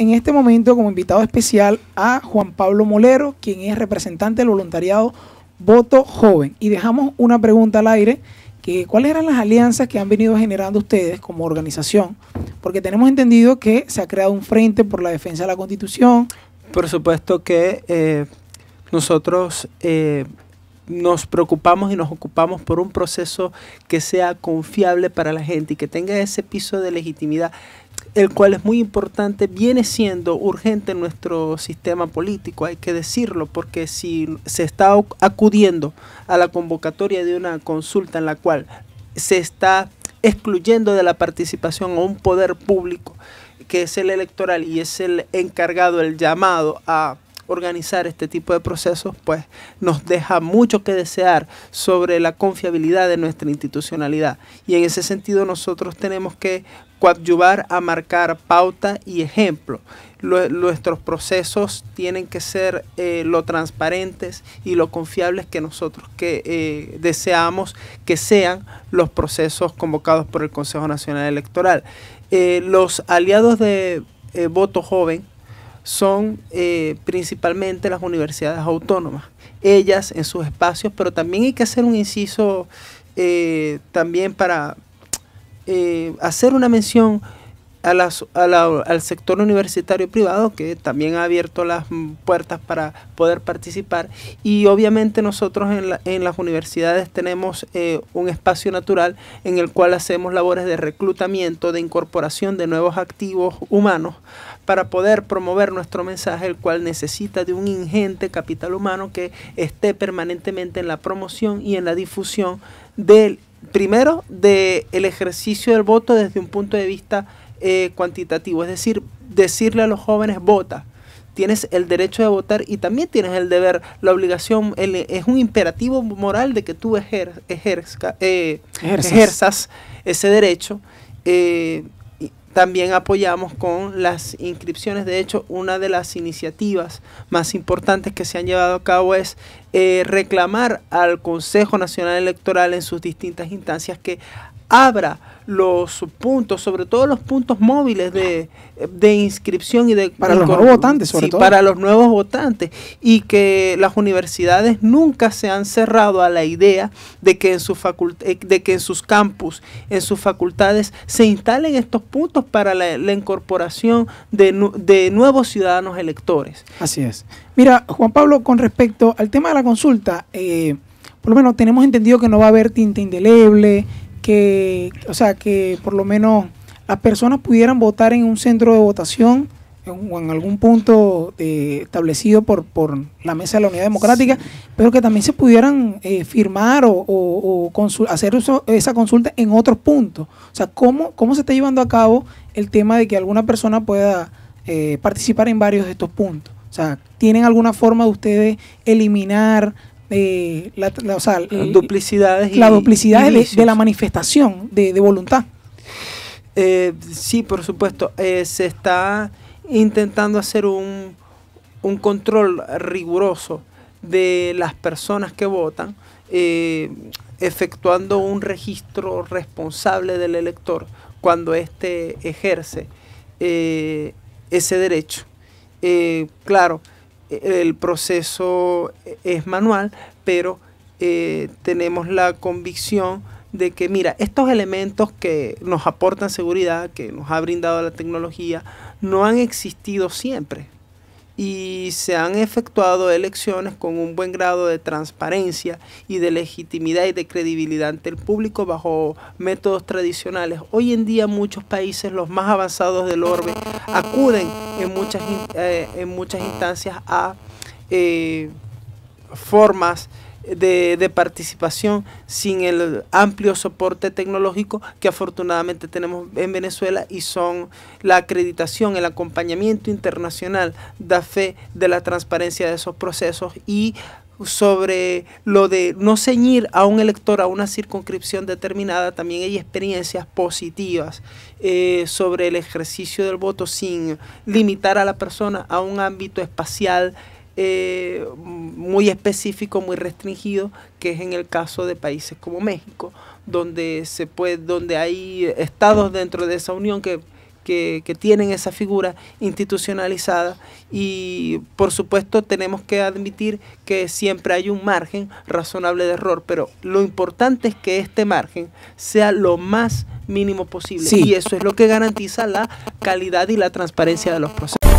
en este momento como invitado especial a Juan Pablo Molero, quien es representante del voluntariado Voto Joven. Y dejamos una pregunta al aire, que cuáles eran las alianzas que han venido generando ustedes como organización, porque tenemos entendido que se ha creado un frente por la defensa de la Constitución. Por supuesto que eh, nosotros... Eh, nos preocupamos y nos ocupamos por un proceso que sea confiable para la gente y que tenga ese piso de legitimidad el cual es muy importante, viene siendo urgente en nuestro sistema político, hay que decirlo, porque si se está acudiendo a la convocatoria de una consulta en la cual se está excluyendo de la participación a un poder público, que es el electoral y es el encargado, el llamado a organizar este tipo de procesos, pues nos deja mucho que desear sobre la confiabilidad de nuestra institucionalidad. Y en ese sentido nosotros tenemos que coadyuvar a marcar pauta y ejemplo. nuestros procesos tienen que ser eh, lo transparentes y lo confiables que nosotros que eh, deseamos que sean los procesos convocados por el Consejo Nacional Electoral. Eh, los aliados de voto joven son principalmente las universidades autónomas, ellas en sus espacios, pero también hay que hacer un inciso también para, eh, hacer una mención a al sector universitario privado que también ha abierto las puertas para poder participar y obviamente nosotros en, las universidades tenemos eh, un espacio natural en el cual hacemos labores de reclutamiento, de incorporación de nuevos activos humanos para poder promover nuestro mensaje, el cual necesita de un ingente capital humano que esté permanentemente en la promoción y en la difusión del primero, de el ejercicio del voto desde un punto de vista eh, cuantitativo, es decir, decirle a los jóvenes vota. Tienes el derecho de votar y también tienes el deber, la obligación, es un imperativo moral de que tú eh, ejerzas ese derecho. Eh, también apoyamos con las inscripciones. De hecho, una de las iniciativas más importantes que se han llevado a cabo es eh, reclamar al Consejo Nacional Electoral en sus distintas instancias que abra los puntos, sobre todo los puntos móviles de, de inscripción y de... Para los nuevos votantes, sobre todo. Para los nuevos votantes. Y que las universidades nunca se han cerrado a la idea de que en, sus eh, de que en sus campus, en sus facultades, se instalen estos puntos para la, incorporación de, de nuevos ciudadanos electores. Así es. Mira, Juan Pablo, con respecto al tema de la consulta, eh, por lo menos tenemos entendido que no va a haber tinta indeleble, que, o sea, que por lo menos las personas pudieran votar en un centro de votación o en algún punto eh, establecido por, por la Mesa de la Unidad Democrática, pero que también se pudieran eh, firmar o, o, hacer esa consulta en otros puntos. O sea, ¿cómo, ¿cómo se está llevando a cabo el tema de que alguna persona pueda eh, participar en varios de estos puntos? O sea, ¿tienen alguna forma de ustedes eliminar la, o eh, la duplicidad de, la manifestación de, voluntad. Eh, sí, por supuesto. Eh, se está intentando hacer un, un, control riguroso de las personas que votan, efectuando un registro responsable del elector cuando éste ejerce ese derecho. claro, el proceso es manual, pero eh, tenemos la convicción de que, mira, estos elementos que nos aportan seguridad, que nos ha brindado la tecnología, no han existido siempre y se han efectuado elecciones con un buen grado de transparencia y de legitimidad y de credibilidad ante el público bajo métodos tradicionales. Hoy en día muchos países, los más avanzados del orbe, acuden en muchas, eh, en muchas instancias a eh, formas de, participación sin el amplio soporte tecnológico que afortunadamente tenemos en Venezuela y son la acreditación, el acompañamiento internacional da fe de la transparencia de esos procesos y sobre lo de no ceñir a un elector a una circunscripción determinada, también hay experiencias positivas eh, sobre el ejercicio del voto sin limitar a la persona a un ámbito espacial eh, muy específico, muy restringido, que es en el caso de países como México, donde se puede, donde hay estados dentro de esa unión que, tienen esa figura institucionalizada y por supuesto tenemos que admitir que siempre hay un margen razonable de error, pero lo importante es que este margen sea lo más mínimo posible y eso es lo que garantiza la calidad y la transparencia de los procesos.